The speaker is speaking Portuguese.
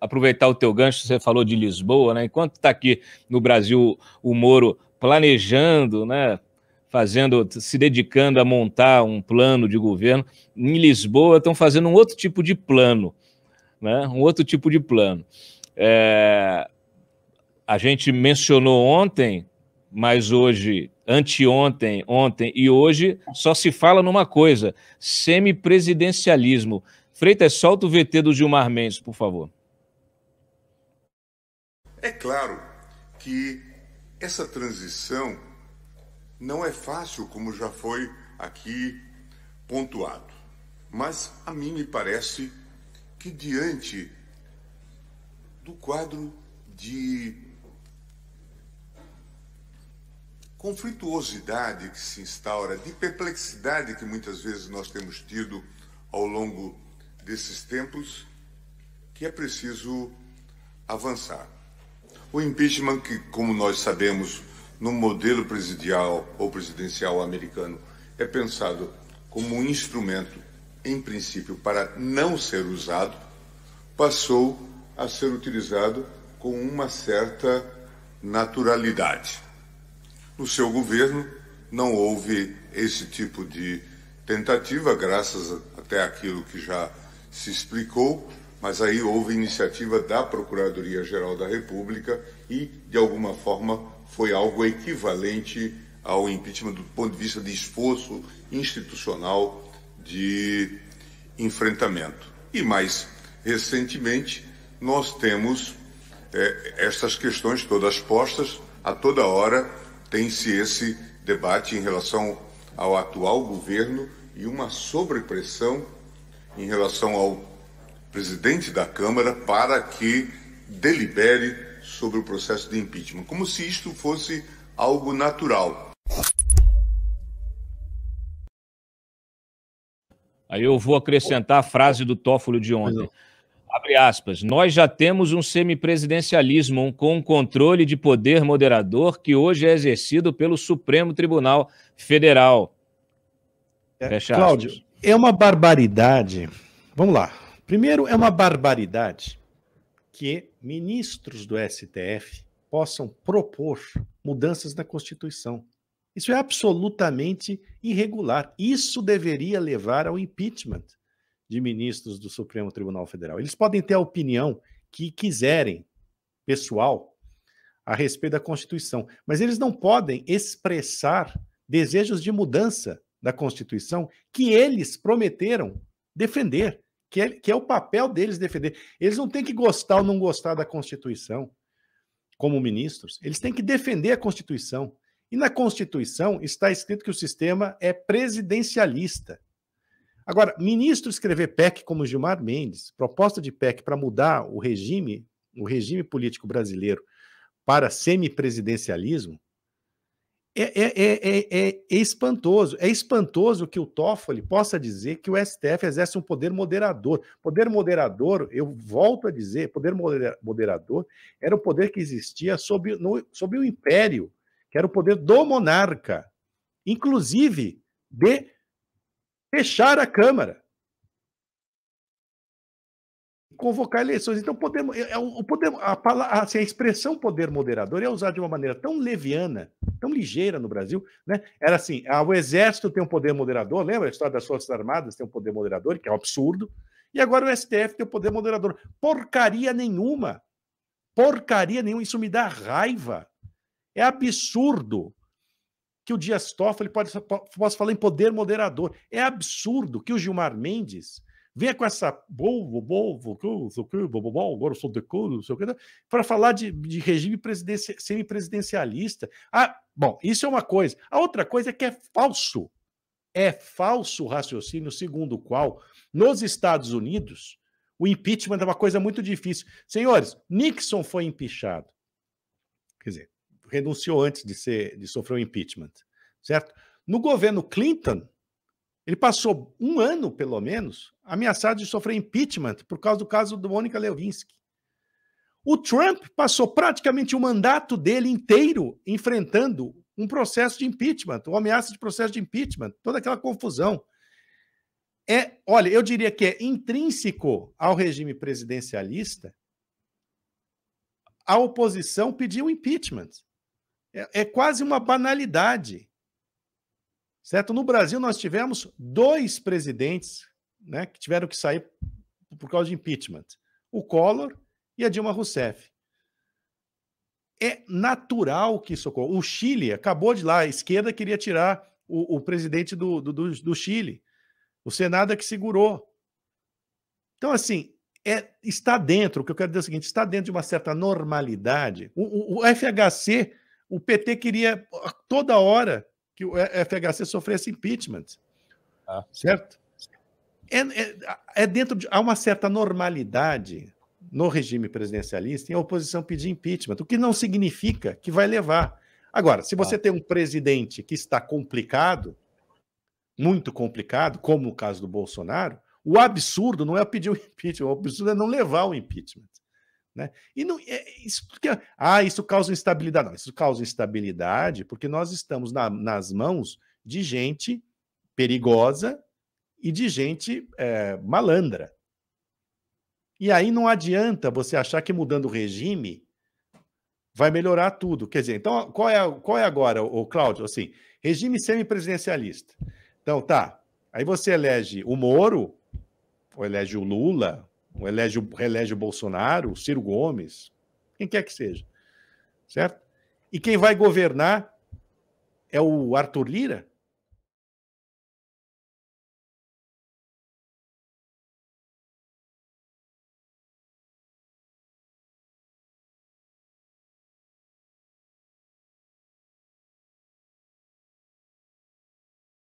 aproveitar o teu gancho, você falou de Lisboa, né? Enquanto está aqui no Brasil o Moro planejando, né? Fazendo, se dedicando a montar um plano de governo, em Lisboa estão fazendo um outro tipo de plano, né? Um outro tipo de plano. É... A gente mencionou ontem, mas hoje, anteontem, ontem e hoje, só se fala numa coisa: semipresidencialismo. Freitas, solta o VT do Gilmar Mendes, por favor. É claro que essa transição não é fácil, como já foi aqui pontuado, mas a mim me parece que diante do quadro de conflituosidade que se instaura, de perplexidade que muitas vezes nós temos tido ao longo desses tempos, que é preciso avançar. O impeachment, que, como nós sabemos, no modelo presidial ou presidencial americano, é pensado como um instrumento, em princípio, para não ser usado, passou a ser utilizado com uma certa naturalidade. No seu governo, não houve esse tipo de tentativa, graças até aquilo que já se explicou, mas aí houve iniciativa da Procuradoria-Geral da República e, de alguma forma, foi algo equivalente ao impeachment do ponto de vista de esforço institucional de enfrentamento. E mais recentemente, nós temos eh, é, estas questões todas postas, a toda hora tem-se esse debate em relação ao atual governo e uma sobrepressão em relação ao presidente da Câmara para que delibere sobre o processo de impeachment, como se isto fosse algo natural. Aí eu vou acrescentar a frase do Toffoli de ontem. Abre aspas. Nós já temos um semipresidencialismo com um controle de poder moderador que hoje é exercido pelo Supremo Tribunal Federal. É. Cláudio, é uma barbaridade. Vamos lá. Primeiro, é uma barbaridade que ministros do STF possam propor mudanças na Constituição. Isso é absolutamente irregular. Isso deveria levar ao impeachment de ministros do Supremo Tribunal Federal. Eles podem ter a opinião que quiserem, pessoal, a respeito da Constituição, mas eles não podem expressar desejos de mudança da Constituição que eles prometeram defender que é, que é o papel deles defender. Eles não têm que gostar ou não gostar da Constituição, como ministros. Eles têm que defender a Constituição. E na Constituição está escrito que o sistema é presidencialista. Agora, ministro escrever PEC como Gilmar Mendes, proposta de PEC para mudar o regime, o regime político brasileiro para semipresidencialismo, é é, é, é, é, espantoso. É espantoso que o Toffoli possa dizer que o STF exerce um poder moderador. Poder moderador, eu volto a dizer, poder moderador era o poder que existia sob, no, sob o império, que era o poder do monarca, inclusive de fechar a Câmara convocar eleições. Então, poder, é, é o poder, a, assim, a expressão poder moderador é usada de uma maneira tão leviana, tão ligeira no Brasil. Né? Era assim: a, ah, o Exército tem um poder moderador, lembra a história das Forças Armadas tem um poder moderador, que é um absurdo, e agora o STF tem o um poder moderador. Porcaria nenhuma! Porcaria nenhuma! Isso me dá raiva! É absurdo que o Dias Toffoli pode, possa falar em poder moderador. É absurdo que o Gilmar Mendes Venha com essa bobo, bobo, bobo, agora eu sou couro, não sei o que, né, para falar de, de regime semipresidencialista. Ah, bom, isso é uma coisa. A outra coisa é que é falso. É falso o raciocínio segundo o qual, nos Estados Unidos, o impeachment é uma coisa muito difícil. Senhores, Nixon foi impeachado. Quer dizer, renunciou antes de, ser, de sofrer o impeachment, certo? No governo Clinton, ele passou um ano, pelo menos, ameaçado de sofrer impeachment por causa do caso do Mônica Lewinsky. O Trump passou praticamente o mandato dele inteiro enfrentando um processo de impeachment, uma ameaça de processo de impeachment, toda aquela confusão. É, olha, eu diria que é intrínseco ao regime presidencialista a oposição pedir o impeachment. É, é quase uma banalidade. Certo? No Brasil, nós tivemos dois presidentes né, que tiveram que sair por causa de impeachment: o Collor e a Dilma Rousseff. É natural que isso ocorra. O Chile acabou de lá, a esquerda queria tirar o, o presidente do, do, do Chile. O Senado é que segurou. Então, assim, é, está dentro, o que eu quero dizer é o seguinte: está dentro de uma certa normalidade. O, o, o FHC, o PT queria toda hora que o FHC sofresse impeachment. Ah. Certo? É, é, é, dentro de. Há uma certa normalidade no regime presidencialista em a oposição pedir impeachment, o que não significa que vai levar. Agora, se você ah. tem um presidente que está complicado, muito complicado, como o caso do Bolsonaro, o absurdo não é pedir o impeachment, o absurdo é não levar o impeachment. Né? E não é isso porque ah, isso causa instabilidade. Não, isso causa instabilidade porque nós estamos na, nas mãos de gente perigosa e de gente é, malandra. E aí não adianta você achar que mudando o regime vai melhorar tudo. Quer dizer, então qual é, qual é agora, o Cláudio? Assim, regime semipresidencialista. Então tá. Aí você elege o Moro, ou elege o Lula, um elege, reelege o Bolsonaro, o Ciro Gomes, quem quer que seja, certo? E quem vai governar é o Arthur Lira,